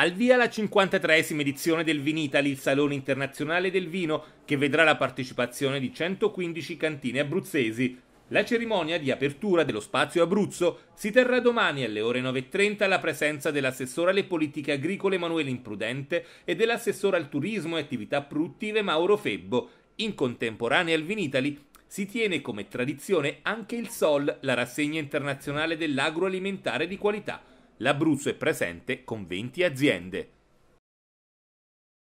Al via la 53esima edizione del Vinitali, il Salone Internazionale del Vino, che vedrà la partecipazione di 115 cantine abruzzesi. La cerimonia di apertura dello spazio Abruzzo si terrà domani alle ore 9.30 alla presenza dell'assessore alle politiche agricole Emanuele Imprudente e dell'assessore al turismo e attività produttive Mauro Febbo. In contemporanea al Vinitali si tiene come tradizione anche il SOL, la rassegna internazionale dell'agroalimentare di qualità l'Abruzzo è presente con 20 aziende.